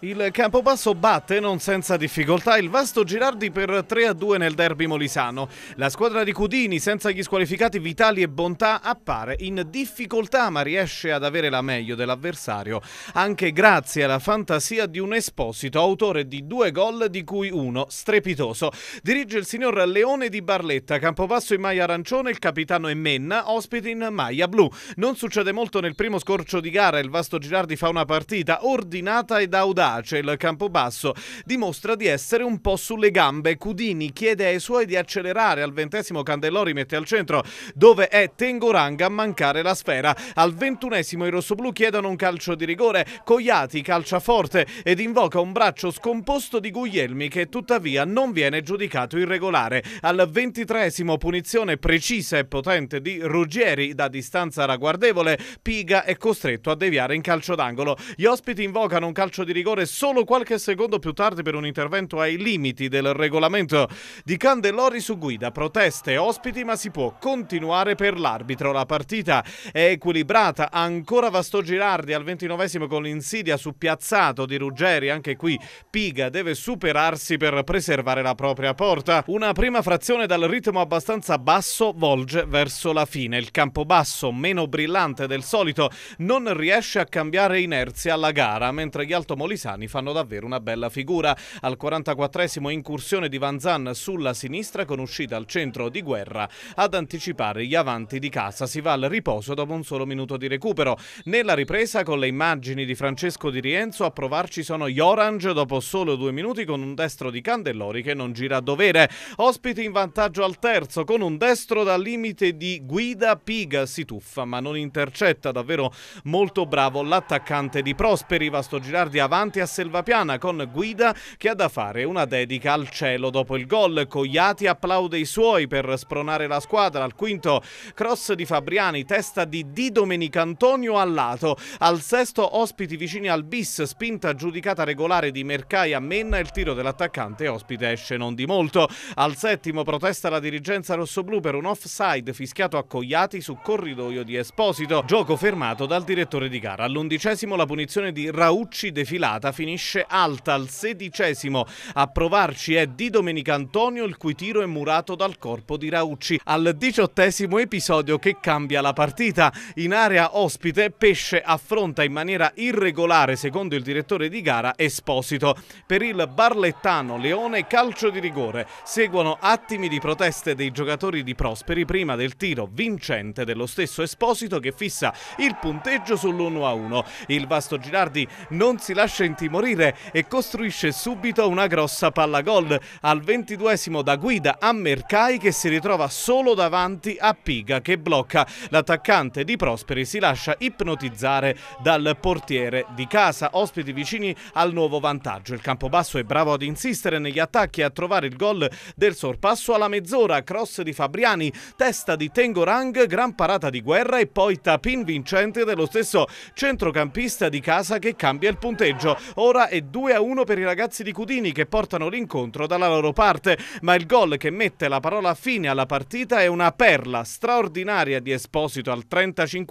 Il Campobasso batte non senza difficoltà il Vasto Girardi per 3-2 nel derby molisano. La squadra di Cudini, senza gli squalificati Vitali e Bontà, appare in difficoltà ma riesce ad avere la meglio dell'avversario, anche grazie alla fantasia di un esposito, autore di due gol di cui uno strepitoso. Dirige il signor Leone di Barletta, Campobasso in maglia arancione, il capitano è Menna, ospite in maglia blu. Non succede molto nel primo scorcio di gara, il Vasto Girardi fa una partita ordinata ed audace audace cioè, il Campobasso dimostra di essere un po' sulle gambe. Cudini chiede ai suoi di accelerare al ventesimo Candelori mette al centro dove è Tengoranga a mancare la sfera. Al ventunesimo i rossoblù chiedono un calcio di rigore, Coiati calcia forte ed invoca un braccio scomposto di Guglielmi che tuttavia non viene giudicato irregolare. Al ventitresimo punizione precisa e potente di Ruggieri da distanza ragguardevole, Piga è costretto a deviare in calcio d'angolo. Gli ospiti invocano un calcio di rigore rigore solo qualche secondo più tardi per un intervento ai limiti del regolamento di Candelori su guida, proteste, ospiti, ma si può continuare per l'arbitro. La partita è equilibrata, ancora Vasto Girardi al 29 con l'insidia su piazzato di Ruggeri, anche qui Piga deve superarsi per preservare la propria porta. Una prima frazione dal ritmo abbastanza basso volge verso la fine. Il campo basso, meno brillante del solito, non riesce a cambiare inerzia alla gara, mentre gli altomolise pisani fanno davvero una bella figura. Al 44esimo incursione di Van Zan sulla sinistra con uscita al centro di guerra ad anticipare gli avanti di casa. Si va al riposo dopo un solo minuto di recupero. Nella ripresa con le immagini di Francesco Di Rienzo a provarci sono gli Orange dopo solo due minuti con un destro di Candellori che non gira a dovere. Ospiti in vantaggio al terzo con un destro da limite di guida Piga si tuffa ma non intercetta davvero molto bravo l'attaccante di Prosperi. Vasto Girardi avanti Cogliati a Selvapiana con Guida che ha da fare una dedica al cielo dopo il gol. Cogliati applaude i suoi per spronare la squadra al quinto cross di Fabriani, testa di Di Domenicantonio al lato. Al sesto ospiti vicini al bis, spinta giudicata regolare di Mercai a Menna, il tiro dell'attaccante ospite esce non di molto. Al settimo protesta la dirigenza rossoblù per un offside fischiato a Cogliati su corridoio di Esposito, gioco fermato dal direttore di gara. All'undicesimo la punizione di Raucci defilata serata finisce alta al sedicesimo. A provarci è di Domenica Antonio, il cui tiro è murato dal corpo di Raucci. Al diciottesimo episodio che cambia la partita. In area ospite, Pesce affronta in maniera irregolare, secondo il direttore di gara, Esposito. Per il Barlettano Leone calcio di rigore. Seguono attimi di proteste dei giocatori di Prosperi prima del tiro vincente dello stesso Esposito che fissa il punteggio sull'1-1. Il Vasto Girardi non si lascia intravedere intimorire e costruisce subito una grossa palla gol al 22 da guida a Mercai che si ritrova solo davanti a Piga che blocca. L'attaccante di Prosperi si lascia ipnotizzare dal portiere di casa, ospiti vicini al nuovo vantaggio. Il Campobasso è bravo ad insistere negli attacchi e a trovare il gol del sorpasso alla mezz'ora, cross di Fabriani, testa di Tengorang, gran parata di guerra e poi tapin vincente dello stesso centrocampista di casa che cambia il punteggio. Ora è 2-1 a per i ragazzi di Cudini che portano l'incontro dalla loro parte, ma il gol che mette la parola fine alla partita è una perla straordinaria di Esposito al 35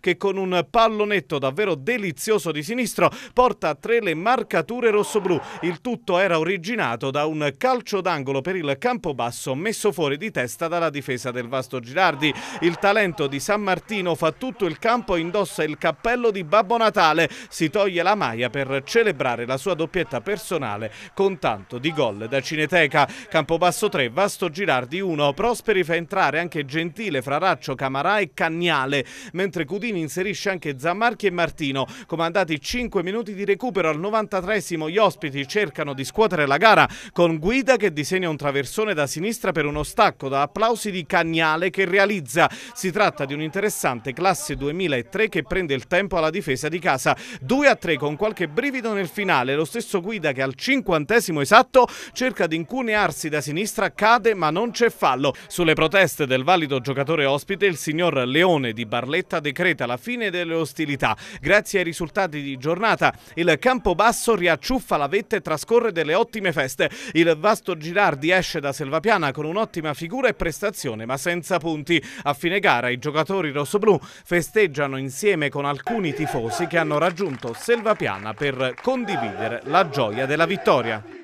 che con un pallonetto davvero delizioso di sinistro porta a tre le marcature rossoblù. Il tutto era originato da un calcio d'angolo per il campo basso messo fuori di testa dalla difesa del Vasto Girardi. Il talento di San Martino fa tutto il campo e indossa il cappello di Babbo Natale. Si toglie la maglia per celebrare la sua doppietta personale con tanto di gol da Cineteca. Campobasso 3, Vasto Girardi 1, Prosperi fa entrare anche Gentile, Fraraccio, Camarà e Cagnale, mentre Cudini inserisce anche Zammarchi e Martino. Comandati 5 minuti di recupero al 93esimo, gli ospiti cercano di scuotere la gara con Guida che disegna un traversone da sinistra per uno stacco da applausi di Cagnale che realizza. Si tratta di un interessante classe 2003 che prende il tempo alla difesa di casa. 2 a 3 con qualche brivido brivido nel finale, lo stesso guida che al cinquantesimo esatto cerca di incunearsi da sinistra, cade ma non c'è fallo. Sulle proteste del valido giocatore ospite, il signor Leone di Barletta decreta la fine delle ostilità. Grazie ai risultati di giornata, il campo basso riacciuffa la vetta e trascorre delle ottime feste. Il vasto Girardi esce da Selvapiana con un'ottima figura e prestazione, ma senza punti. A fine gara i giocatori rossoblù festeggiano insieme con alcuni tifosi che hanno raggiunto Selvapiana per per condividere la gioia della vittoria.